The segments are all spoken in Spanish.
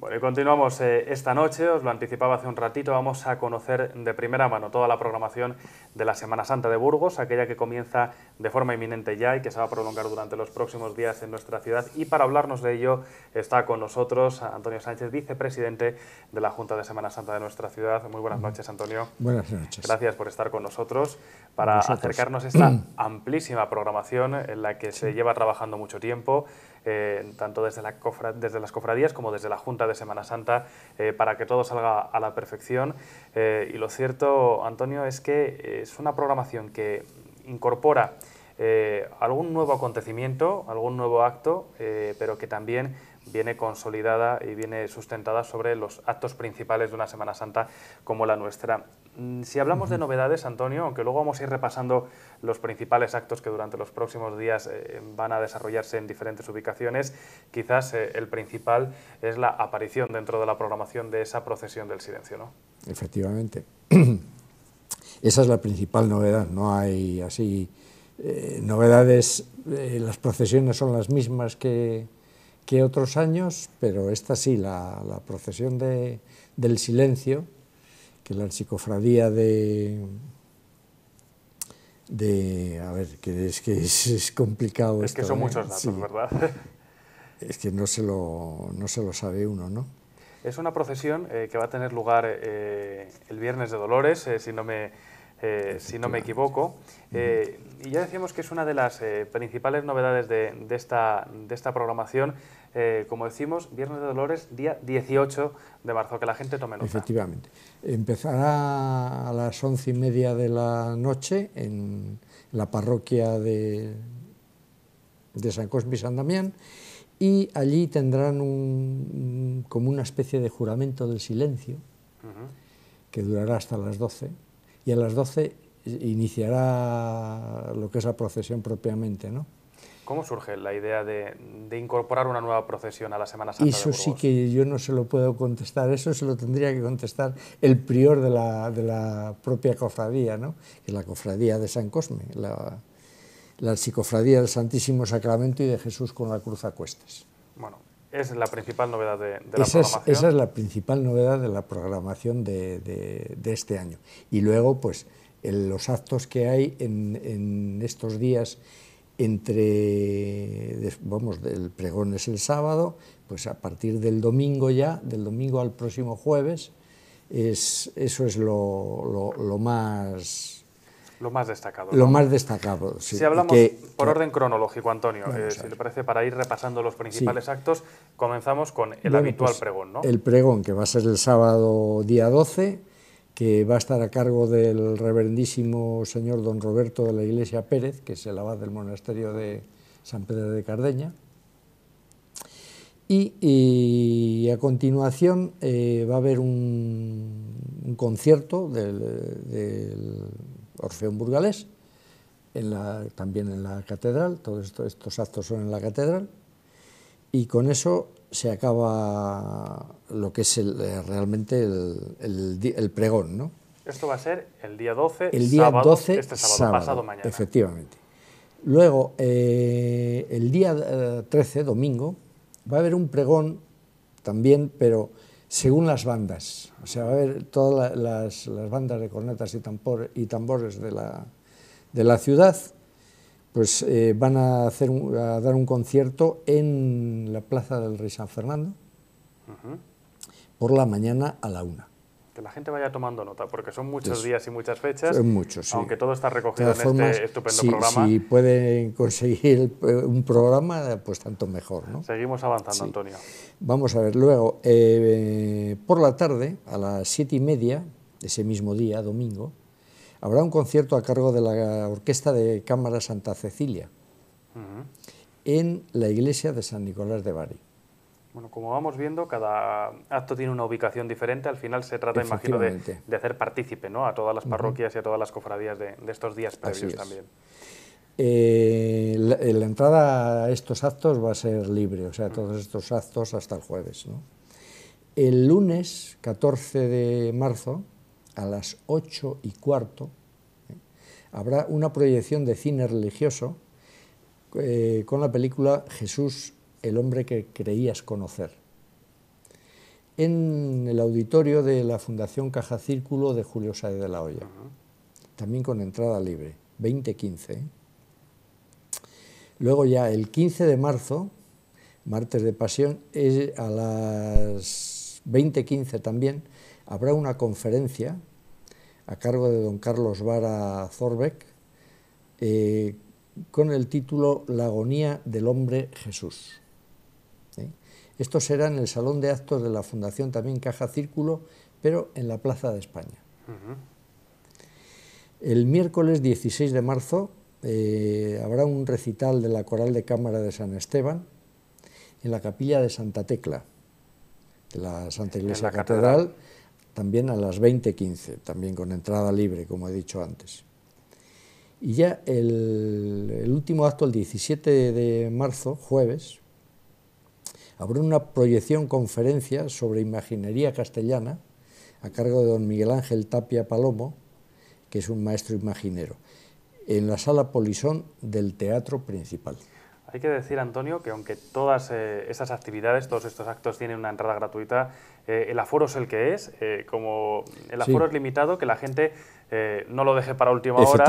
Bueno, y continuamos eh, esta noche, os lo anticipaba hace un ratito, vamos a conocer de primera mano toda la programación de la Semana Santa de Burgos, aquella que comienza de forma inminente ya y que se va a prolongar durante los próximos días en nuestra ciudad. Y para hablarnos de ello está con nosotros Antonio Sánchez, vicepresidente de la Junta de Semana Santa de nuestra ciudad. Muy buenas noches, Antonio. Buenas noches. Gracias por estar con nosotros para acercarnos a esta amplísima programación en la que se lleva trabajando mucho tiempo. Eh, tanto desde, desde, las cofradías como desde la Junta de Semana Santa, eh, para que todo salga a la perfección. Eh, y lo cierto, Antonio, es que es una programación que incorpora algún nuevo acontecimiento, algún nuevo acto, pero que también viene consolidada y viene sustentada sobre los actos principales de una Semana Santa como la nuestra. Mm, si hablamos de novedades, Antonio, aunque luego vamos a ir repasando los principales actos que durante los próximos días eh, van a desarrollarse en diferentes ubicaciones, quizás eh, el principal es la aparición dentro de la programación de esa procesión del silencio, ¿no? Efectivamente. Esa es la principal novedad, no hay así eh, novedades, las procesiones son las mismas que, otros años, pero esta sí, la, la procesión de, del silencio, la psicofradía de, de a ver, que es que es, complicado. Es que son ¿eh? muchos datos, ¿verdad? Es que no se, lo, se lo sabe uno, ¿no? Es una procesión eh, que va a tener lugar eh, el viernes de Dolores, si no me eh, si no me equivoco. Eh, y ya decíamos que es una de las eh, principales novedades de, esta, programación. como decimos, Viernes de Dolores, día 18 de marzo, que la gente tome nota. Efectivamente. Empezará a las once y media de la noche en la parroquia de, de San Cosme y San Damián y allí tendrán como una especie de juramento del silencio que durará hasta las 12 y a las 12 iniciará lo que es la procesión propiamente. ¿no? ¿Cómo surge la idea de, incorporar una nueva procesión a la Semana Santa? Eso sí que yo no se lo puedo contestar, eso se lo tendría que contestar el prior de la, propia cofradía, ¿no? que la cofradía de San Cosme, la, la psicofradía del Santísimo Sacramento y de Jesús con la cruz a cuestas. Bueno, esa es la principal novedad de, la programación. esa es la principal novedad de la programación de, de, este año. Y luego, pues, los actos que hay en, estos días entre, vamos, el pregón es el sábado, pues a partir del domingo ya, del domingo al próximo jueves, es, eso es lo, lo más lo más destacado. Lo más destacado, Si hablamos por orden cronológico, Antonio, eh, si le parece, para ir repasando los principales actos, comenzamos con el habitual pues, pregón, ¿no? El pregón, que va a ser el sábado día 12, que va a estar a cargo del reverendísimo señor don Roberto de la Iglesia Pérez, que es el abad del monasterio de San Pedro de Cardeña. Y, a continuación eh, va a haber un, concierto del Orfeón Burgalés, también en la catedral, todos estos actos son en la catedral, y con eso se acaba lo que es eh, realmente el, pregón. ¿no? Esto va a ser el día 12, el día sábado, 12 este sábado, pasado mañana. Efectivamente. Luego, eh, el día 13, eh, domingo, va a haber un pregón también, pero según las bandas. O sea, va a haber todas las, bandas de cornetas y, y tambores de la, ciudad, pues eh, van a, dar un concierto en la Plaza del Rey San Fernando por la mañana a la una que la gente vaya tomando nota, porque son muchos días y muchas fechas. Son muchos, Aunque todo está recogido en este estupendo si, programa. Si pueden conseguir eh, un programa, pues tanto mejor. ¿no? Seguimos avanzando, Antonio. Vamos a ver, luego, eh, por la tarde, a las siete y media, ese mismo día, domingo, habrá un concierto a cargo de la Orquesta de Cámara Santa Cecilia en la iglesia de San Nicolás de Bari. Bueno, como vamos viendo, cada acto tiene una ubicación diferente. Al final se trata, imagino, de, hacer partícipe ¿no? a todas las parroquias y a todas las cofradías de, estos días previos también. Eh, eh, la, entrada a estos actos va a ser libre, o sea, todos estos actos hasta el jueves. El lunes 14 de marzo, a las 8 y cuarto, ¿eh? habrá una proyección de cine religioso con la película Jesús el hombre que creías conocer. En el auditorio de la Fundación Caja Círculo de Julio Sáez de la Hoya, también con entrada libre, 20.15. Luego ya el 15 de marzo, martes de pasión, a las 20.15 también, habrá una conferencia a cargo de don Carlos Vara Zorbeck eh, con el título La agonía del hombre Jesús. Esto será en el Salón de Actos de la Fundación también Caja Círculo, pero en la Plaza de España. El miércoles 16 de marzo eh, habrá un recital de la Coral de Cámara de San Esteban en la capilla de Santa Tecla, de la Santa Iglesia Catedral, también a las 20.15, también con entrada libre, como he dicho antes. Y ya el último acto, el 17 de marzo, jueves, habrá una proyección conferencia sobre imaginería castellana a cargo de don Miguel Ángel Tapia Palomo, que es un maestro imaginero, en la sala Polisón del Teatro Principal. Hay que decir, Antonio, que aunque todas eh, estas actividades, todos estos actos tienen una entrada gratuita, eh, el aforo es el que es, eh, como el aforo es limitado, que la gente eh, no lo deje para última hora,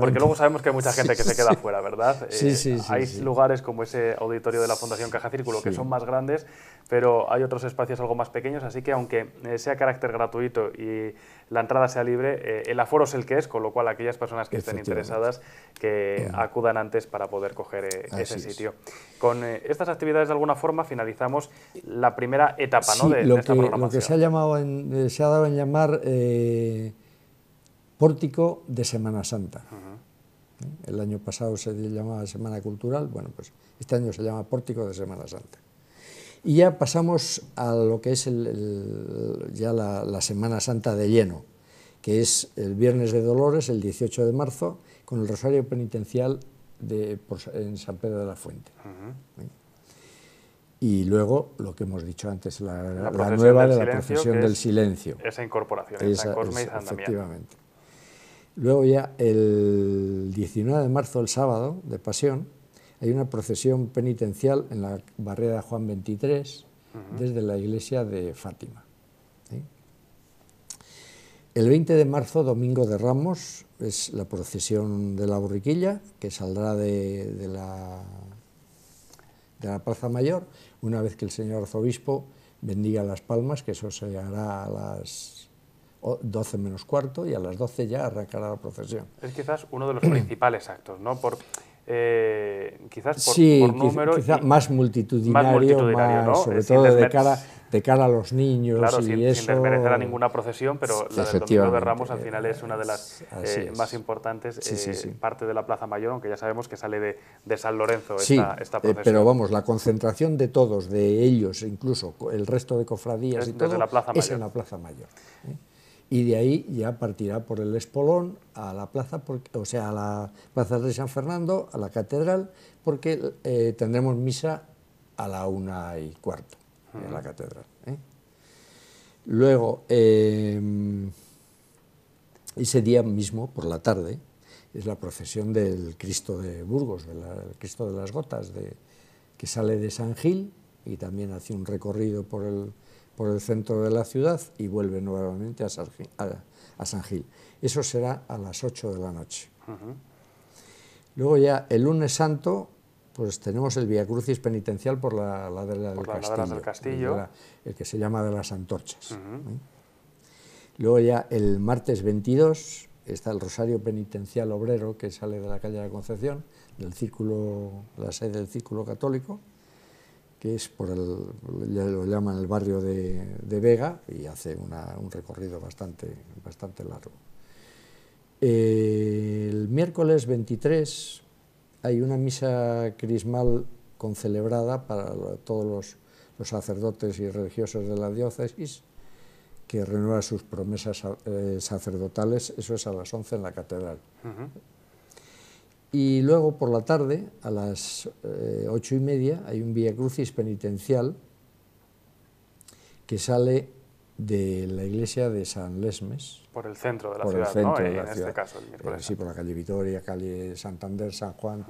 porque luego sabemos que hay mucha gente que se queda afuera, fuera, ¿verdad? Sí, sí, Hay lugares como ese auditorio de la Fundación Caja Círculo que son más grandes, pero hay otros espacios algo más pequeños, así que aunque sea carácter gratuito y la entrada sea libre, el aforo es el que es, con lo cual aquellas personas que estén interesadas que acudan antes para poder coger ese sitio. Con estas actividades de alguna forma finalizamos la primera etapa ¿no? lo, lo que se ha, llamado eh, se ha dado en llamar eh, pórtico de Semana Santa. ¿Eh? El año pasado se llamaba Semana Cultural, bueno, pues este año se llama pórtico de Semana Santa. Y ya pasamos a lo que es ya la, Semana Santa de lleno, que es el Viernes de Dolores, el 18 de marzo, con el Rosario Penitencial en San Pedro de la Fuente y luego lo que hemos dicho antes, la, nueva de la procesión del silencio. Esa incorporación, esa, Cosme Efectivamente. Luego ya el 19 de marzo, el sábado de Pasión, hay una procesión penitencial en la barrera Juan 23 desde la iglesia de Fátima. El 20 de marzo, Domingo de Ramos, es la procesión de la borriquilla que saldrá de la de la Plaza Mayor, una vez que el señor arzobispo bendiga las palmas, que eso se hará a las 12 menos cuarto y a las 12 ya arrancará la procesión. Es quizás uno de los principales actos, ¿no? Por eh, quizás por, más multitudinario, sobre eh, todo de cara, de cara a los niños claro, sin, eso... desmerecer a ninguna procesión, pero la del de Ramos al final es una de las eh, más importantes, eh, parte de la Plaza Mayor, aunque ya sabemos que sale de, San Lorenzo esta, procesión. pero vamos, la concentración de todos, de ellos, incluso el resto de cofradías y todo, la Plaza es en la Plaza Mayor y de ahí ya partirá por el Espolón a la plaza, o sea, a la plaza de San Fernando, a la catedral, porque eh, tendremos misa a la una y cuarto en la catedral. ¿eh? Luego, em, ese día mismo, por la tarde, es la procesión del Cristo de Burgos, del Cristo de las Gotas, de, que sale de San Gil y también hace un recorrido por el, por el centro de la ciudad y vuelve nuevamente a, San Gil. Eso será a las 8 de la noche. Luego ya el lunes santo, pues tenemos el Via Crucis penitencial por la ladera del, castillo, el que se llama de las antorchas. ¿eh? Luego ya el martes 22 está el Rosario Penitencial Obrero que sale de la calle de la Concepción, del círculo, la sede del Círculo Católico que es por el, lo llaman el barrio de, Vega y hace un recorrido bastante, bastante largo. el miércoles 23 hay una misa crismal concelebrada para todos los, sacerdotes y religiosos de la diócesis que renueva sus promesas eh, sacerdotales, eso es a las 11 en la catedral. Y luego por la tarde, a las eh, ocho y media, hay un Via Crucis penitencial que sale de la iglesia de San Lesmes. Por el centro de la ciudad, en este caso, eh, sí, por la calle Vitoria, calle Santander, San Juan,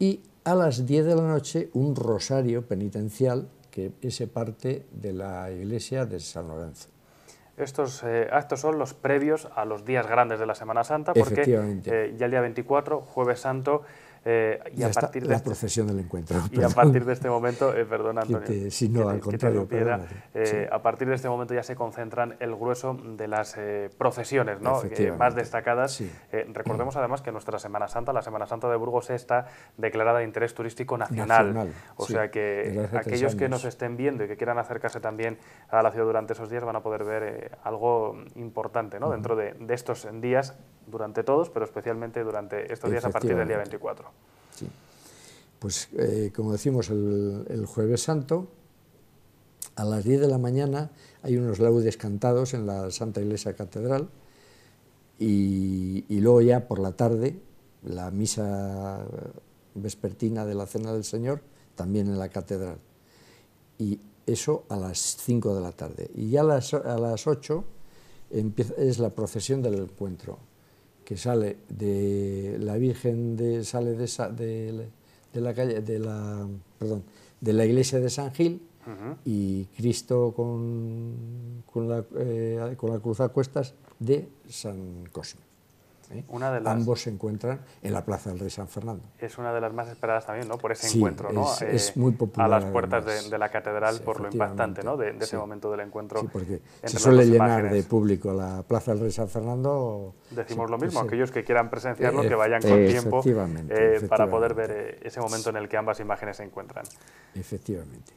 Y a las diez de la noche un rosario penitencial que se parte de la iglesia de San Lorenzo. Estos eh, actos son los previos a los días grandes de la Semana Santa, porque eh, ya el día 24, jueves santo, eh, este y a partir de este, del encuentro. Y a partir de este momento, eh, Antonio, si no, eh, a partir de este momento ya se concentran el grueso de las procesiones más destacadas. recordemos además que nuestra Semana Santa, la Semana Santa de Burgos, está declarada de interés turístico nacional. o sea que aquellos que nos estén viendo y que quieran acercarse también a la ciudad durante esos días van a poder ver algo importante ¿no? dentro de estos días durante todos, pero especialmente durante estos días a partir del día 24. Pues eh, como decimos, el, jueves santo, a las 10 de la mañana hay unos laudes cantados en la Santa Iglesia Catedral y, luego ya por la tarde la misa vespertina de la Cena del Señor también en la catedral. Y eso a las 5 de la tarde. Y ya a las, a 8 es la procesión del encuentro que sale de la Virgen de sale de, esa, de, la calle de la perdón de la iglesia de San Gil y Cristo con, con, la, eh, con la cruz a cuestas de San Cosme. Ambos se encuentran en la Plaza del Rey San Fernando. Es una de las más esperadas también, ¿no? Por ese encuentro, ¿no? Eh, es, muy popular. A las puertas de, la catedral por lo impactante, ¿no? De, ese momento del encuentro. Sí, porque se suele llenar de público la Plaza del Rey San Fernando. Decimos lo mismo, aquellos que quieran presenciarlo, eh, que vayan con tiempo eh, para poder ver ese momento en el que ambas imágenes se encuentran. Efectivamente.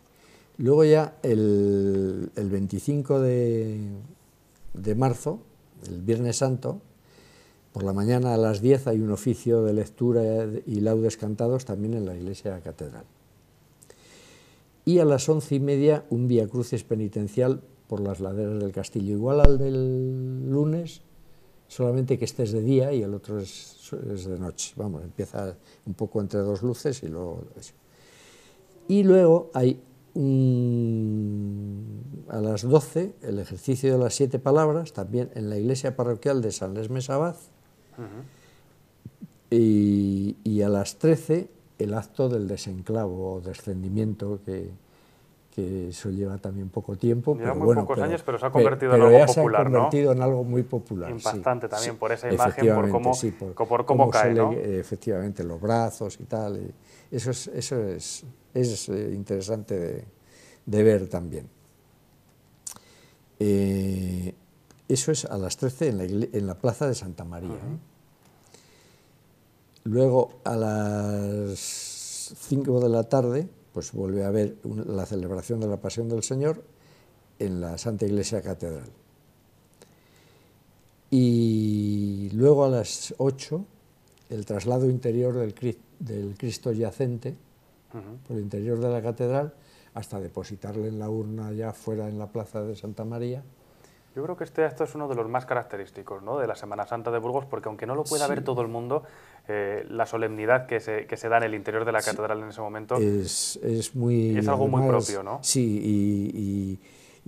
Luego ya el, 25 de marzo, el Viernes Santo, por la mañana a las 10 hay un oficio de lectura y laudes cantados también en la iglesia catedral. Y a las once y media un vía crucis penitencial por las laderas del castillo, igual al del lunes, solamente que este es de día y el otro es, de noche. Vamos, empieza un poco entre dos luces y luego... Y luego hay a las 12 el ejercicio de las siete palabras, también en la iglesia parroquial de San Lesmes Abad, y, a las 13 el acto del desenclavo o descendimiento que, que eso lleva también poco tiempo. Lleva pero muy pocos años, pero se ha convertido en algo muy popular. también por esa imagen, por cómo, Efectivamente, los brazos y tal. Eh, eso es, eso es, eh, interesante de, ver también. Eh, eso es a las 13 en la, Plaza de Santa María. Luego a las 5 de la tarde, pues vuelve a haber la celebración de la Pasión del Señor en la Santa Iglesia Catedral. Y luego a las 8, el traslado interior del, Cristo yacente por el interior de la catedral hasta depositarle en la urna ya fuera en la plaza de Santa María yo creo que este acto es uno de los más característicos ¿no? de la Semana Santa de Burgos, porque aunque no lo pueda ver todo el mundo, eh, la solemnidad que se, que se, da en el interior de la catedral en ese momento es, es muy... algo muy propio, Sí, y,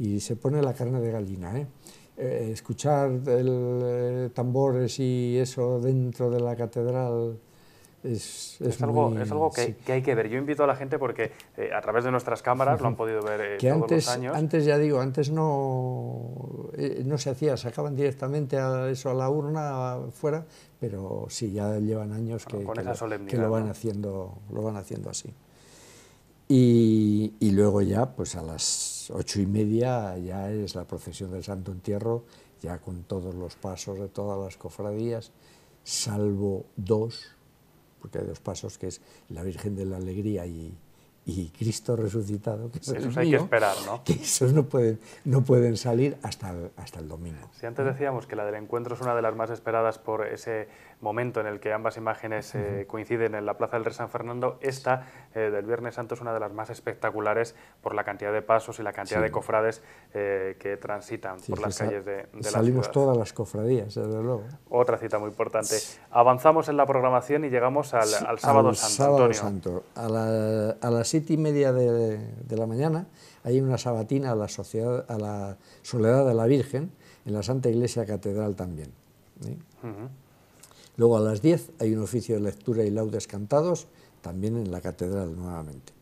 y, se pone la carne de gallina, Eh, eh escuchar el, eh, tambores y eso dentro de la catedral es, algo, que, hay que ver. Yo invito a la gente porque eh, a través de nuestras cámaras lo han podido ver eh, todos los años. Antes, ya digo, antes no, eh, no se hacía, sacaban directamente a eso a la urna fuera pero sí, ya llevan años que, lo, van haciendo, lo van haciendo así. Y, y, luego ya, pues a las ocho y media ya es la procesión del Santo Entierro, ya con todos los pasos de todas las cofradías, salvo dos porque hay dos pasos, que es la Virgen de la Alegría y, Cristo resucitado, que es hay que esperar, ¿no? Que esos no pueden, no pueden salir hasta hasta el domingo. Si antes decíamos que la del encuentro es una de las más esperadas por ese momento en el que ambas imágenes eh, coinciden en la Plaza del Rey San Fernando, esta eh, del Viernes Santo es una de las más espectaculares por la cantidad de pasos y la cantidad de cofrades eh, que transitan por las calles de, de salimos Salimos todas las cofradías, desde luego. Otra cita muy importante. Avanzamos en la programación y llegamos al, Sábado Santo. Sábado Santo. A, las siete y media de, la mañana hay una sabatina a la, Soledad de la Virgen en la Santa Iglesia Catedral también. Luego a las 10 hay un oficio de lectura y laudes cantados, también en la catedral nuevamente.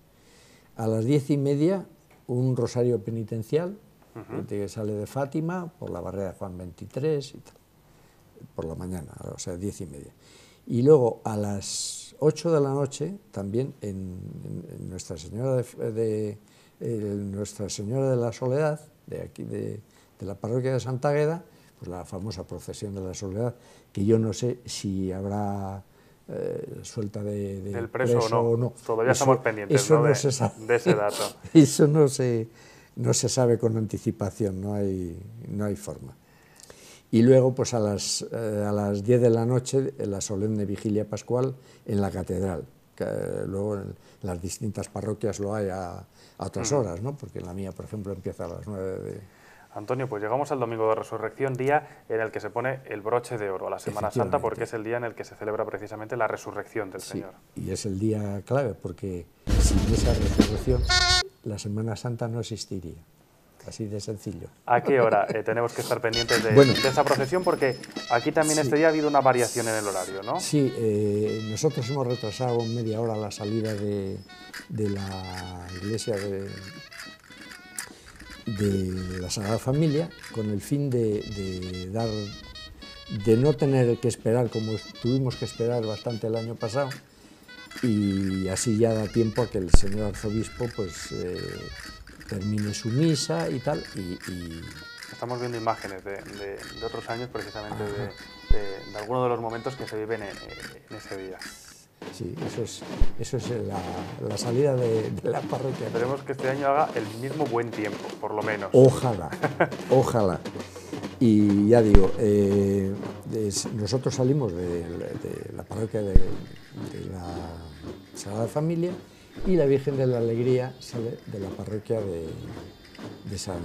A las diez y media un rosario penitencial, que sale de Fátima por la barrera de Juan 23 y tal, por la mañana, o sea, diez y media. Y luego a las 8 de la noche, también en, Nuestra, Señora de, eh, Nuestra Señora de la Soledad, de aquí, de, de la parroquia de Santa Agueda, pues la famosa procesión de la soledad, que yo no sé si habrá eh, suelta de, preso, o, no. Todavía estamos pendientes ¿no? De, ese dato. eso no se, no se sabe con anticipación, no hay, no hay forma. Y luego, pues a las, eh, a las 10 de la noche, la solemne vigilia pascual en la catedral. Eh, luego en las distintas parroquias lo hay a, otras horas, ¿no? porque la mía, por ejemplo, empieza a las 9 de, Antonio, pues llegamos al domingo de resurrección, día en el que se pone el broche de oro a la Semana Santa, porque es el día en el que se celebra precisamente la resurrección del sí, Señor. Y es el día clave, porque sin esa resurrección la Semana Santa no existiría. Así de sencillo. ¿A qué hora eh, tenemos que estar pendientes de, esa procesión? Porque aquí también este día ha habido una variación en el horario, ¿no? Sí, eh, nosotros hemos retrasado media hora la salida de la iglesia de, de la Sagrada Familia con el fin de, dar, de no tener que esperar como tuvimos que esperar bastante el año pasado y así ya da tiempo a que el señor arzobispo pues eh, termine su misa y tal y, estamos viendo imágenes de, otros años precisamente de, algunos de los momentos que se viven en, en ese día Sí, eso es, eso es la, salida de, la parroquia. Esperemos que este año haga el mismo buen tiempo, por lo menos. Ojalá, ojalá. Y ya digo, eh, nosotros salimos de, la parroquia de, la Sagrada Familia y la Virgen de la Alegría sale de la parroquia de, San...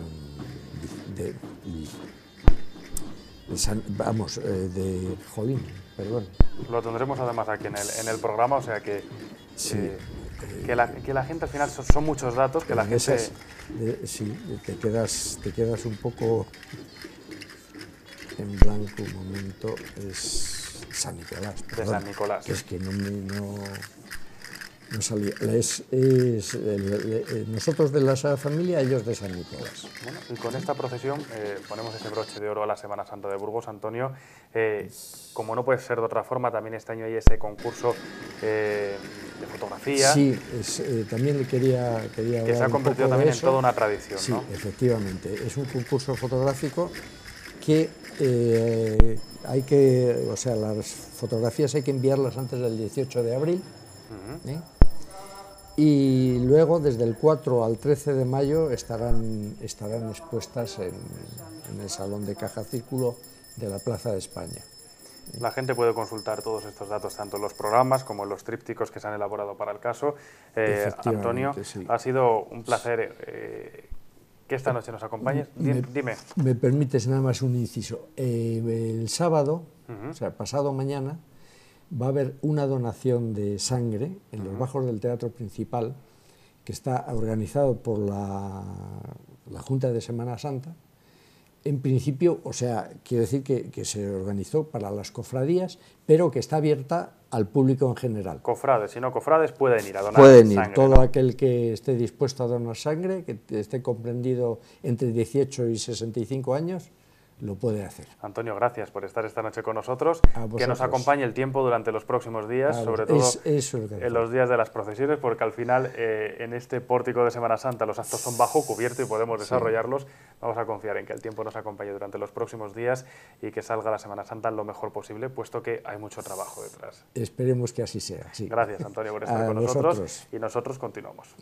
De, vamos, eh, de Jolín, perdón. Lo tendremos además aquí en el, en el programa, o sea que... Eh, que, la, gente al final son, muchos datos que la gente... Esas, sí, te quedas, te quedas un poco en blanco un momento. Es San Nicolás. San Nicolás. es que No, eh, nosotros de la Familia, ellos de San Nicolás. Bueno, y con esta procesión eh, ponemos ese broche de oro a la Semana Santa de Burgos, Antonio. Eh, como no puede ser de otra forma, también este año hay ese concurso de fotografía. Sí, también quería, Que se ha convertido también en toda una tradición, efectivamente. Es un concurso fotográfico que hay que, o sea, las fotografías hay que enviarlas antes del 18 de abril y luego desde el 4 al 13 de mayo estarán, estarán expuestas en, el Salón de Caja Círculo de la Plaza de España. La gente puede consultar todos estos datos, tanto los programas como los trípticos que se han elaborado para el caso. Eh, Antonio, ha sido un placer eh, que esta noche nos acompañes. Dime. Me, permites nada más un inciso. Eh, el sábado, o sea, pasado mañana, va a haber una donación de sangre en los bajos del teatro principal que está organizado por la, Junta de Semana Santa. En principio, o sea, quiero decir que, se organizó para las cofradías, pero que está abierta al público en general. Cofrades, si no cofrades, pueden ir a donar pueden sangre. Pueden ir, todo aquel que esté dispuesto a donar sangre, que esté comprendido entre 18 y 65 años, lo puede hacer. Antonio, gracias por estar esta noche con nosotros. Que nos acompañe el tiempo durante los próximos días, sobre todo en los días de las procesiones, porque al final eh, en este pórtico de Semana Santa los actos son bajo cubierto y podemos desarrollarlos. Vamos a confiar en que el tiempo nos acompañe durante los próximos días y que salga la Semana Santa lo mejor posible, puesto que hay mucho trabajo detrás. Esperemos que así sea. Gracias, Antonio, por estar con nosotros y nosotros continuamos.